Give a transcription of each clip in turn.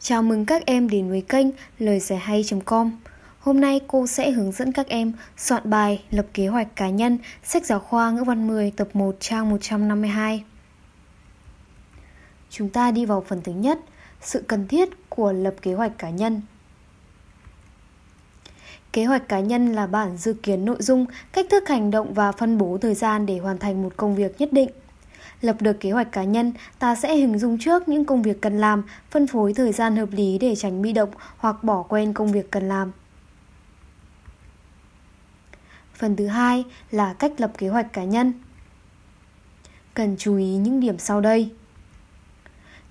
Chào mừng các em đến với kênh lời giải hay.com. Hôm nay cô sẽ hướng dẫn các em soạn bài, lập kế hoạch cá nhân, sách giáo khoa ngữ văn 10 tập 1 trang 152. Chúng ta đi vào phần thứ nhất, sự cần thiết của lập kế hoạch cá nhân. Kế hoạch cá nhân là bản dự kiến nội dung, cách thức hành động và phân bố thời gian để hoàn thành một công việc nhất định lập được kế hoạch cá nhân, ta sẽ hình dung trước những công việc cần làm, phân phối thời gian hợp lý để tránh bị động hoặc bỏ quên công việc cần làm. Phần thứ hai là cách lập kế hoạch cá nhân. Cần chú ý những điểm sau đây.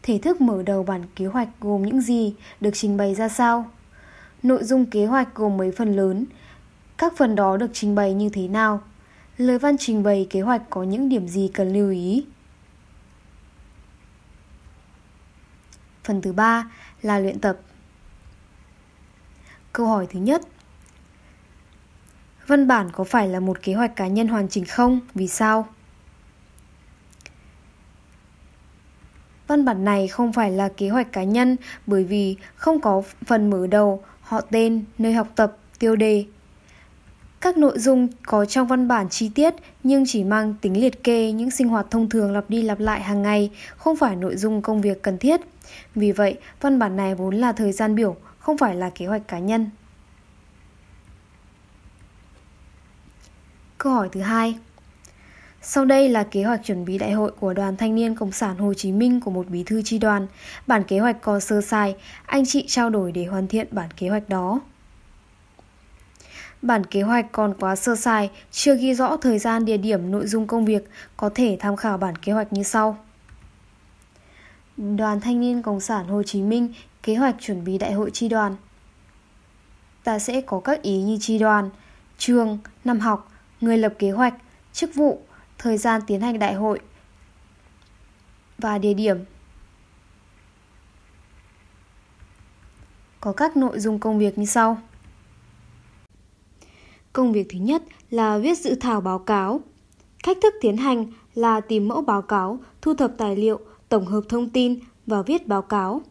Thể thức mở đầu bản kế hoạch gồm những gì, được trình bày ra sao? Nội dung kế hoạch gồm mấy phần lớn, các phần đó được trình bày như thế nào? Lời văn trình bày kế hoạch có những điểm gì cần lưu ý? Phần thứ ba là luyện tập. Câu hỏi thứ nhất. Văn bản có phải là một kế hoạch cá nhân hoàn chỉnh không? Vì sao? Văn bản này không phải là kế hoạch cá nhân bởi vì không có phần mở đầu, họ tên, nơi học tập, tiêu đề, các nội dung có trong văn bản chi tiết nhưng chỉ mang tính liệt kê những sinh hoạt thông thường lặp đi lặp lại hàng ngày, không phải nội dung công việc cần thiết. Vì vậy, văn bản này vốn là thời gian biểu, không phải là kế hoạch cá nhân. Câu hỏi thứ hai. Sau đây là kế hoạch chuẩn bị đại hội của Đoàn Thanh niên Cộng sản Hồ Chí Minh của một bí thư tri đoàn. Bản kế hoạch có sơ sai, anh chị trao đổi để hoàn thiện bản kế hoạch đó. Bản kế hoạch còn quá sơ sài, chưa ghi rõ thời gian, địa điểm, nội dung công việc, có thể tham khảo bản kế hoạch như sau. Đoàn Thanh niên Cộng sản Hồ Chí Minh, kế hoạch chuẩn bị đại hội tri đoàn. Ta sẽ có các ý như tri đoàn, trường, năm học, người lập kế hoạch, chức vụ, thời gian tiến hành đại hội và địa điểm. Có các nội dung công việc như sau. Công việc thứ nhất là viết dự thảo báo cáo. Cách thức tiến hành là tìm mẫu báo cáo, thu thập tài liệu, tổng hợp thông tin và viết báo cáo.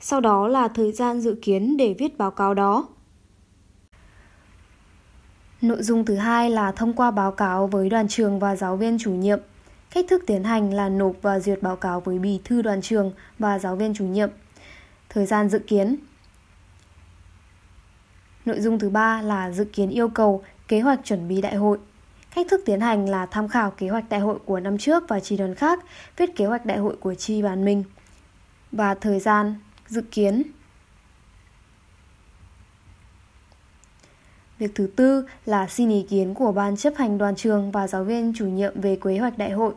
Sau đó là thời gian dự kiến để viết báo cáo đó. Nội dung thứ hai là thông qua báo cáo với đoàn trường và giáo viên chủ nhiệm. Cách thức tiến hành là nộp và duyệt báo cáo với bí thư đoàn trường và giáo viên chủ nhiệm. Thời gian dự kiến Nội dung thứ ba là dự kiến yêu cầu kế hoạch chuẩn bị đại hội. Cách thức tiến hành là tham khảo kế hoạch đại hội của năm trước và chi đoàn khác, viết kế hoạch đại hội của tri bản mình và thời gian dự kiến. Việc thứ tư là xin ý kiến của ban chấp hành đoàn trường và giáo viên chủ nhiệm về kế hoạch đại hội.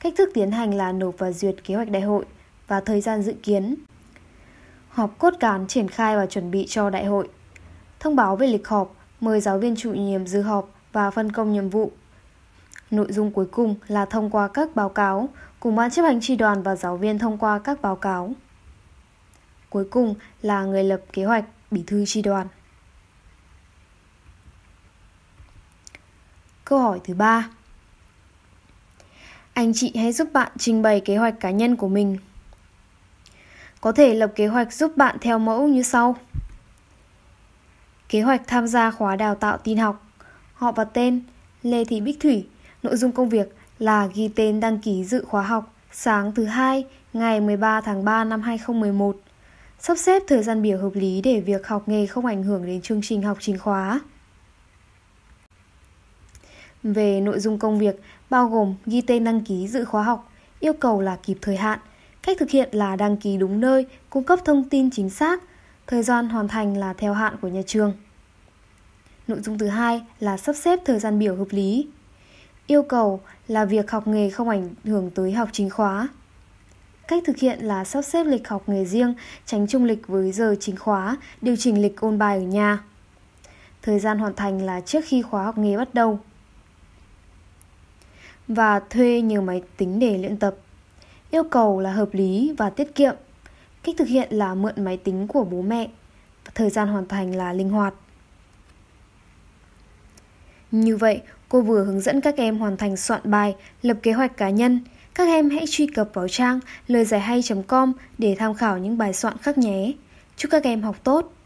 Cách thức tiến hành là nộp và duyệt kế hoạch đại hội và thời gian dự kiến họp cốt cán triển khai và chuẩn bị cho đại hội. Thông báo về lịch họp, mời giáo viên chủ nhiệm dự họp và phân công nhiệm vụ. Nội dung cuối cùng là thông qua các báo cáo, cùng ban chấp hành tri đoàn và giáo viên thông qua các báo cáo. Cuối cùng là người lập kế hoạch bí thư tri đoàn. Câu hỏi thứ ba. Anh chị hãy giúp bạn trình bày kế hoạch cá nhân của mình có thể lập kế hoạch giúp bạn theo mẫu như sau. Kế hoạch tham gia khóa đào tạo tin học. Họ và tên Lê Thị Bích Thủy. Nội dung công việc là ghi tên đăng ký dự khóa học sáng thứ hai ngày 13 tháng 3 năm 2011. Sắp xếp thời gian biểu hợp lý để việc học nghề không ảnh hưởng đến chương trình học chính khóa. Về nội dung công việc, bao gồm ghi tên đăng ký dự khóa học, yêu cầu là kịp thời hạn, Cách thực hiện là đăng ký đúng nơi, cung cấp thông tin chính xác, thời gian hoàn thành là theo hạn của nhà trường. Nội dung thứ hai là sắp xếp thời gian biểu hợp lý. Yêu cầu là việc học nghề không ảnh hưởng tới học chính khóa. Cách thực hiện là sắp xếp lịch học nghề riêng, tránh chung lịch với giờ chính khóa, điều chỉnh lịch ôn bài ở nhà. Thời gian hoàn thành là trước khi khóa học nghề bắt đầu. Và thuê nhiều máy tính để luyện tập. Yêu cầu là hợp lý và tiết kiệm. Cách thực hiện là mượn máy tính của bố mẹ. Thời gian hoàn thành là linh hoạt. Như vậy, cô vừa hướng dẫn các em hoàn thành soạn bài, lập kế hoạch cá nhân. Các em hãy truy cập vào trang lời giải hay.com để tham khảo những bài soạn khác nhé. Chúc các em học tốt!